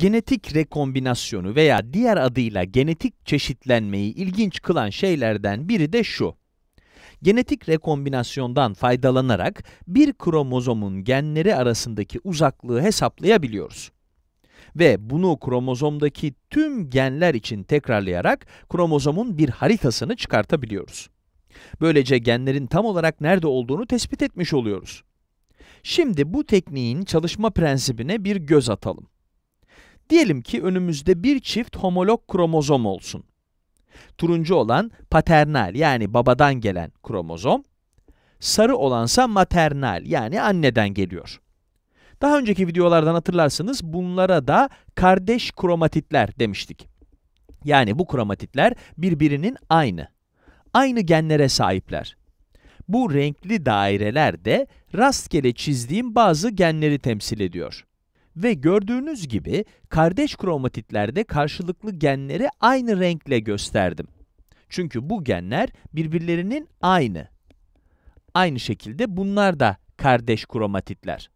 Genetik rekombinasyonu veya diğer adıyla genetik çeşitlenmeyi ilginç kılan şeylerden biri de şu. Genetik rekombinasyondan faydalanarak bir kromozomun genleri arasındaki uzaklığı hesaplayabiliyoruz. Ve bunu kromozomdaki tüm genler için tekrarlayarak kromozomun bir haritasını çıkartabiliyoruz. Böylece genlerin tam olarak nerede olduğunu tespit etmiş oluyoruz. Şimdi bu tekniğin çalışma prensibine bir göz atalım. Diyelim ki önümüzde bir çift homolog kromozom olsun. Turuncu olan paternal yani babadan gelen kromozom, sarı olansa maternal yani anneden geliyor. Daha önceki videolardan hatırlarsınız bunlara da kardeş kromatitler demiştik. Yani bu kromatitler birbirinin aynı. Aynı genlere sahipler. Bu renkli daireler de rastgele çizdiğim bazı genleri temsil ediyor. Ve gördüğünüz gibi kardeş kromatitlerde karşılıklı genleri aynı renkle gösterdim. Çünkü bu genler birbirlerinin aynı. Aynı şekilde bunlar da kardeş kromatitler.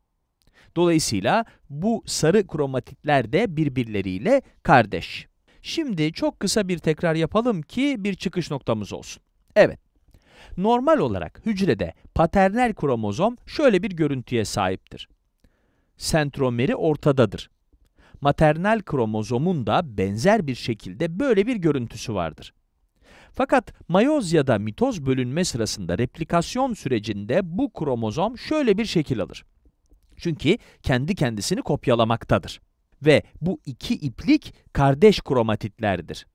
Dolayısıyla bu sarı kromatitler de birbirleriyle kardeş. Şimdi çok kısa bir tekrar yapalım ki bir çıkış noktamız olsun. Evet, normal olarak hücrede paternel kromozom şöyle bir görüntüye sahiptir sentromeri ortadadır. Maternal kromozomun da benzer bir şekilde böyle bir görüntüsü vardır. Fakat mayoz ya da mitoz bölünme sırasında replikasyon sürecinde bu kromozom şöyle bir şekil alır. Çünkü kendi kendisini kopyalamaktadır. Ve bu iki iplik kardeş kromatitlerdir.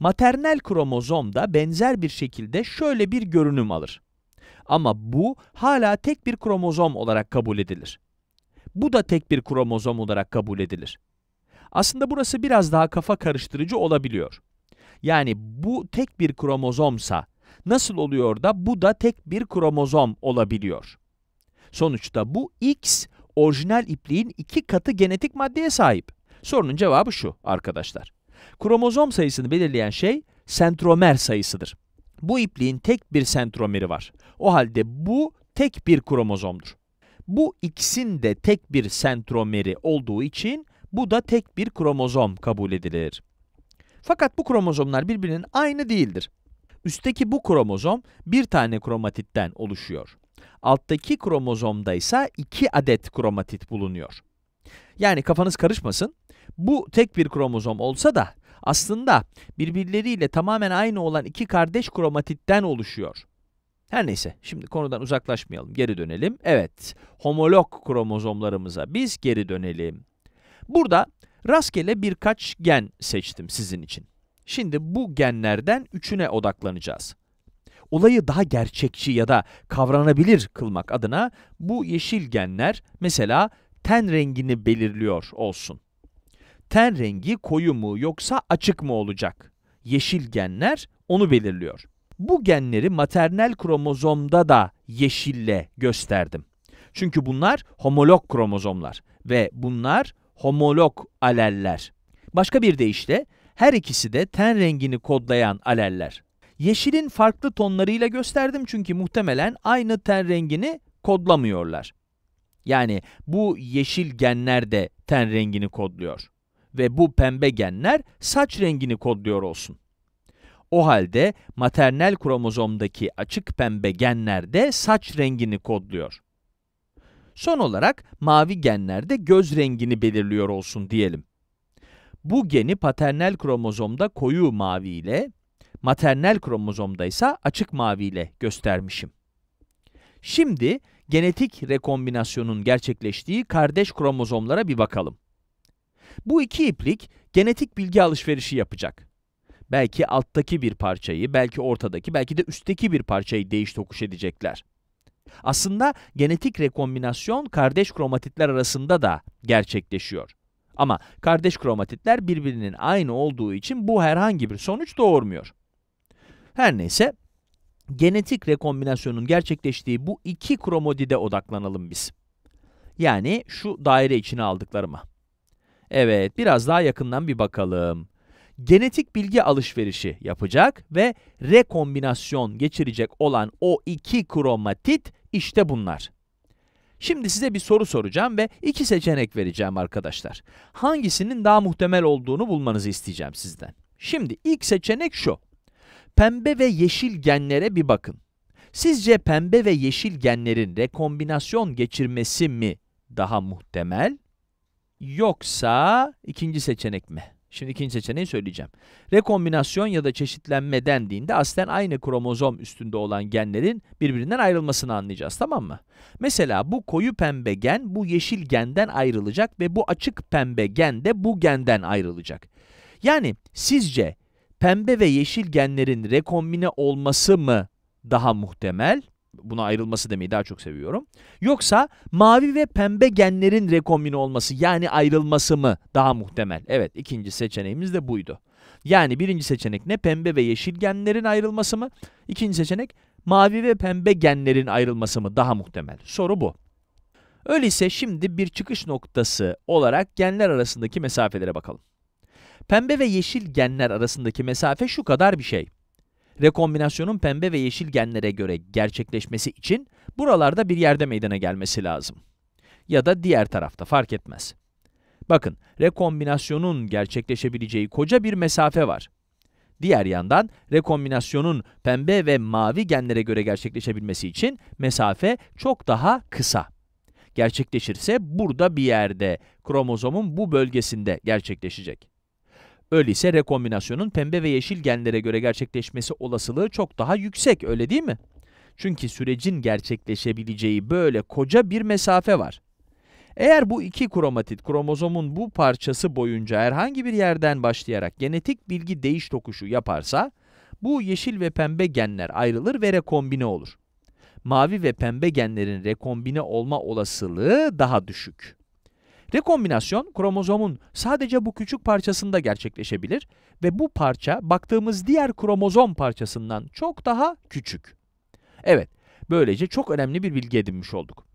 Maternal kromozom da benzer bir şekilde şöyle bir görünüm alır. Ama bu hala tek bir kromozom olarak kabul edilir. Bu da tek bir kromozom olarak kabul edilir. Aslında burası biraz daha kafa karıştırıcı olabiliyor. Yani bu tek bir kromozomsa nasıl oluyor da bu da tek bir kromozom olabiliyor? Sonuçta bu X orijinal ipliğin iki katı genetik maddeye sahip. Sorunun cevabı şu arkadaşlar. Kromozom sayısını belirleyen şey sentromer sayısıdır. Bu ipliğin tek bir sentromeri var. O halde bu tek bir kromozomdur. Bu X'in de tek bir sentromeri olduğu için bu da tek bir kromozom kabul edilir. Fakat bu kromozomlar birbirinin aynı değildir. Üstteki bu kromozom bir tane kromatitten oluşuyor. Alttaki kromozomda ise iki adet kromatit bulunuyor. Yani kafanız karışmasın. Bu tek bir kromozom olsa da aslında birbirleriyle tamamen aynı olan iki kardeş kromatitten oluşuyor. Her neyse şimdi konudan uzaklaşmayalım geri dönelim. Evet homolog kromozomlarımıza biz geri dönelim. Burada rastgele birkaç gen seçtim sizin için. Şimdi bu genlerden üçüne odaklanacağız. Olayı daha gerçekçi ya da kavranabilir kılmak adına bu yeşil genler mesela ten rengini belirliyor olsun. Ten rengi koyu mu yoksa açık mı olacak? Yeşil genler onu belirliyor. Bu genleri maternel kromozomda da yeşille gösterdim. Çünkü bunlar homolog kromozomlar ve bunlar homolog aleller. Başka bir deyişle her ikisi de ten rengini kodlayan aleller. Yeşilin farklı tonlarıyla gösterdim çünkü muhtemelen aynı ten rengini kodlamıyorlar. Yani bu yeşil genler de ten rengini kodluyor ve bu pembe genler saç rengini kodluyor olsun. O halde maternel kromozomdaki açık pembe genler de saç rengini kodluyor. Son olarak mavi genler de göz rengini belirliyor olsun diyelim. Bu geni paternel kromozomda koyu mavi ile, maternel kromozomda ise açık mavi ile göstermişim. Şimdi genetik rekombinasyonun gerçekleştiği kardeş kromozomlara bir bakalım. Bu iki iplik genetik bilgi alışverişi yapacak. Belki alttaki bir parçayı, belki ortadaki, belki de üstteki bir parçayı değiş tokuş edecekler. Aslında genetik rekombinasyon kardeş kromatitler arasında da gerçekleşiyor. Ama kardeş kromatitler birbirinin aynı olduğu için bu herhangi bir sonuç doğurmuyor. Her neyse, genetik rekombinasyonun gerçekleştiği bu iki kromodide odaklanalım biz. Yani şu daire içine aldıklarıma. Evet, biraz daha yakından bir bakalım genetik bilgi alışverişi yapacak ve rekombinasyon geçirecek olan o iki kromatit işte bunlar. Şimdi size bir soru soracağım ve iki seçenek vereceğim arkadaşlar. Hangisinin daha muhtemel olduğunu bulmanızı isteyeceğim sizden. Şimdi ilk seçenek şu. Pembe ve yeşil genlere bir bakın. Sizce pembe ve yeşil genlerin rekombinasyon geçirmesi mi daha muhtemel yoksa ikinci seçenek mi? Şimdi ikinci seçeneği söyleyeceğim. Rekombinasyon ya da çeşitlenme dendiğinde aslen aynı kromozom üstünde olan genlerin birbirinden ayrılmasını anlayacağız tamam mı? Mesela bu koyu pembe gen bu yeşil genden ayrılacak ve bu açık pembe gen de bu genden ayrılacak. Yani sizce pembe ve yeşil genlerin rekombine olması mı daha muhtemel buna ayrılması demeyi daha çok seviyorum. Yoksa mavi ve pembe genlerin rekombine olması yani ayrılması mı daha muhtemel? Evet ikinci seçeneğimiz de buydu. Yani birinci seçenek ne? Pembe ve yeşil genlerin ayrılması mı? İkinci seçenek mavi ve pembe genlerin ayrılması mı daha muhtemel? Soru bu. Öyleyse şimdi bir çıkış noktası olarak genler arasındaki mesafelere bakalım. Pembe ve yeşil genler arasındaki mesafe şu kadar bir şey. Rekombinasyonun pembe ve yeşil genlere göre gerçekleşmesi için buralarda bir yerde meydana gelmesi lazım. Ya da diğer tarafta fark etmez. Bakın, rekombinasyonun gerçekleşebileceği koca bir mesafe var. Diğer yandan rekombinasyonun pembe ve mavi genlere göre gerçekleşebilmesi için mesafe çok daha kısa. Gerçekleşirse burada bir yerde, kromozomun bu bölgesinde gerçekleşecek. Öyleyse rekombinasyonun pembe ve yeşil genlere göre gerçekleşmesi olasılığı çok daha yüksek öyle değil mi? Çünkü sürecin gerçekleşebileceği böyle koca bir mesafe var. Eğer bu iki kromatit kromozomun bu parçası boyunca herhangi bir yerden başlayarak genetik bilgi değiş tokuşu yaparsa, bu yeşil ve pembe genler ayrılır ve rekombine olur. Mavi ve pembe genlerin rekombine olma olasılığı daha düşük. Rekombinasyon kromozomun sadece bu küçük parçasında gerçekleşebilir ve bu parça baktığımız diğer kromozom parçasından çok daha küçük. Evet, böylece çok önemli bir bilgi edinmiş olduk.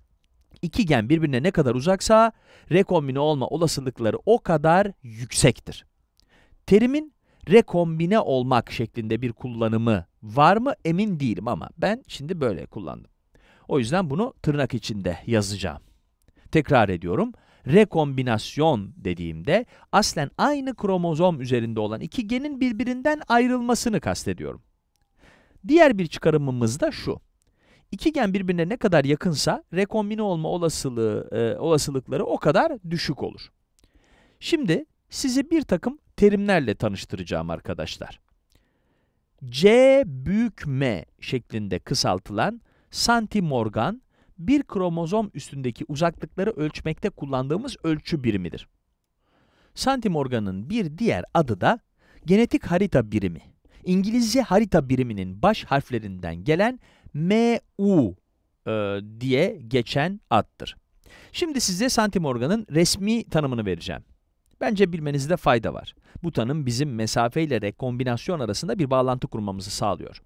İki gen birbirine ne kadar uzaksa rekombine olma olasılıkları o kadar yüksektir. Terimin rekombine olmak şeklinde bir kullanımı var mı emin değilim ama ben şimdi böyle kullandım. O yüzden bunu tırnak içinde yazacağım. Tekrar ediyorum rekombinasyon dediğimde aslen aynı kromozom üzerinde olan iki genin birbirinden ayrılmasını kastediyorum. Diğer bir çıkarımımız da şu. İki gen birbirine ne kadar yakınsa rekombine olma olasılığı, e, olasılıkları o kadar düşük olur. Şimdi sizi bir takım terimlerle tanıştıracağım arkadaşlar. C büyük M şeklinde kısaltılan santimorgan bir kromozom üstündeki uzaklıkları ölçmekte kullandığımız ölçü birimidir. Santimorganın bir diğer adı da genetik harita birimi. İngilizce harita biriminin baş harflerinden gelen MU e, diye geçen addır. Şimdi size santimorganın resmi tanımını vereceğim. Bence bilmenizde fayda var. Bu tanım bizim mesafe ile rekombinasyon arasında bir bağlantı kurmamızı sağlıyor.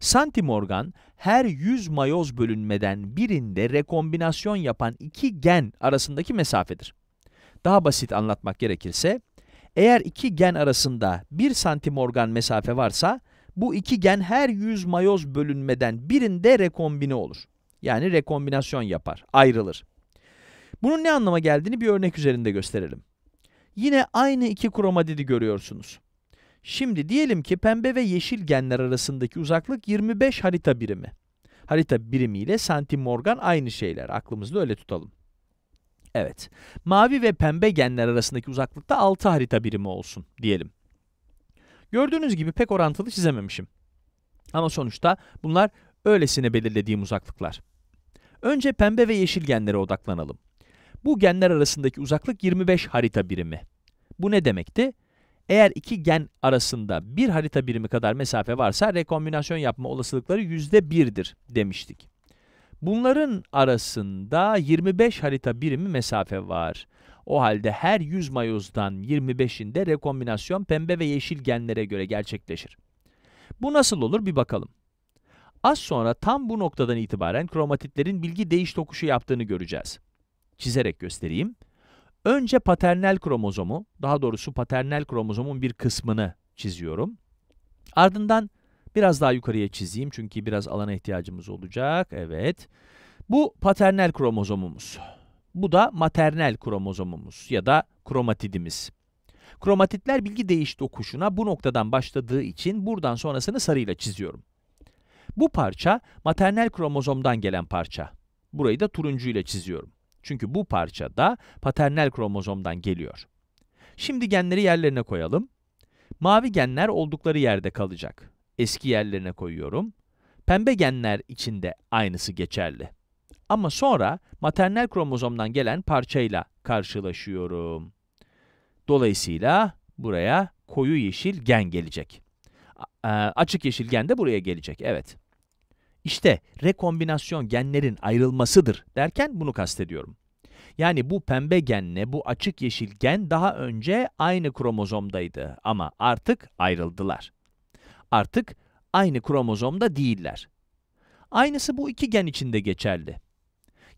Santimorgan her 100 mayoz bölünmeden birinde rekombinasyon yapan iki gen arasındaki mesafedir. Daha basit anlatmak gerekirse, eğer iki gen arasında 1 santimorgan mesafe varsa, bu iki gen her 100 mayoz bölünmeden birinde rekombine olur. Yani rekombinasyon yapar, ayrılır. Bunun ne anlama geldiğini bir örnek üzerinde gösterelim. Yine aynı iki kromatidi görüyorsunuz. Şimdi diyelim ki pembe ve yeşil genler arasındaki uzaklık 25 harita birimi. Harita birimiyle santimorgan aynı şeyler. Aklımızda öyle tutalım. Evet, mavi ve pembe genler arasındaki uzaklıkta 6 harita birimi olsun diyelim. Gördüğünüz gibi pek orantılı çizememişim. Ama sonuçta bunlar öylesine belirlediğim uzaklıklar. Önce pembe ve yeşil genlere odaklanalım. Bu genler arasındaki uzaklık 25 harita birimi. Bu ne demekti? Eğer iki gen arasında bir harita birimi kadar mesafe varsa rekombinasyon yapma olasılıkları %1'dir demiştik. Bunların arasında 25 harita birimi mesafe var. O halde her 100 mayozdan 25'inde rekombinasyon pembe ve yeşil genlere göre gerçekleşir. Bu nasıl olur bir bakalım. Az sonra tam bu noktadan itibaren kromatitlerin bilgi değiş tokuşu yaptığını göreceğiz. Çizerek göstereyim. Önce paternel kromozomu, daha doğrusu paternel kromozomun bir kısmını çiziyorum. Ardından biraz daha yukarıya çizeyim çünkü biraz alana ihtiyacımız olacak. Evet. Bu paternel kromozomumuz. Bu da maternel kromozomumuz ya da kromatidimiz. Kromatitler bilgi değiş dokuşuna bu noktadan başladığı için buradan sonrasını sarıyla çiziyorum. Bu parça maternel kromozomdan gelen parça. Burayı da turuncu ile çiziyorum. Çünkü bu parça da paternal kromozomdan geliyor. Şimdi genleri yerlerine koyalım. Mavi genler oldukları yerde kalacak. Eski yerlerine koyuyorum. Pembe genler için de aynısı geçerli. Ama sonra maternal kromozomdan gelen parçayla karşılaşıyorum. Dolayısıyla buraya koyu yeşil gen gelecek. A e, açık yeşil gen de buraya gelecek, evet. İşte rekombinasyon genlerin ayrılmasıdır derken bunu kastediyorum. Yani bu pembe genle bu açık yeşil gen daha önce aynı kromozomdaydı ama artık ayrıldılar. Artık aynı kromozomda değiller. Aynısı bu iki gen için de geçerli.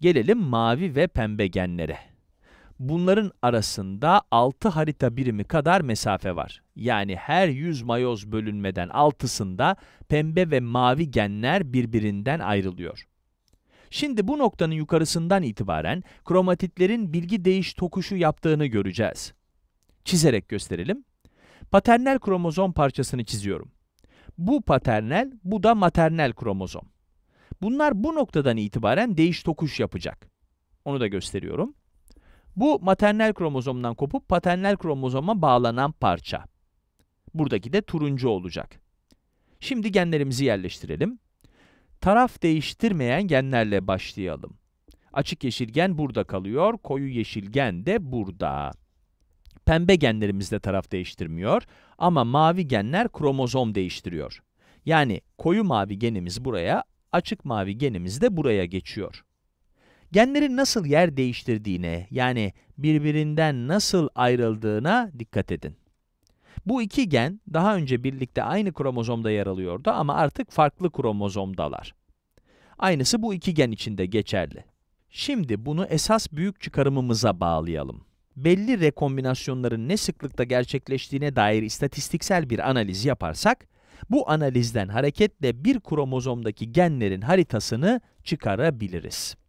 Gelelim mavi ve pembe genlere. Bunların arasında 6 harita birimi kadar mesafe var. Yani her 100 mayoz bölünmeden 6'sında pembe ve mavi genler birbirinden ayrılıyor. Şimdi bu noktanın yukarısından itibaren kromatitlerin bilgi değiş tokuşu yaptığını göreceğiz. Çizerek gösterelim. Paternel kromozom parçasını çiziyorum. Bu paternel, bu da maternel kromozom. Bunlar bu noktadan itibaren değiş tokuş yapacak. Onu da gösteriyorum. Bu maternal kromozomdan kopup paternal kromozoma bağlanan parça. Buradaki de turuncu olacak. Şimdi genlerimizi yerleştirelim. Taraf değiştirmeyen genlerle başlayalım. Açık yeşil gen burada kalıyor, koyu yeşil gen de burada. Pembe genlerimiz de taraf değiştirmiyor ama mavi genler kromozom değiştiriyor. Yani koyu mavi genimiz buraya, açık mavi genimiz de buraya geçiyor genlerin nasıl yer değiştirdiğine yani birbirinden nasıl ayrıldığına dikkat edin. Bu iki gen daha önce birlikte aynı kromozomda yer alıyordu ama artık farklı kromozomdalar. Aynısı bu iki gen için de geçerli. Şimdi bunu esas büyük çıkarımımıza bağlayalım. Belli rekombinasyonların ne sıklıkta gerçekleştiğine dair istatistiksel bir analiz yaparsak, bu analizden hareketle bir kromozomdaki genlerin haritasını çıkarabiliriz.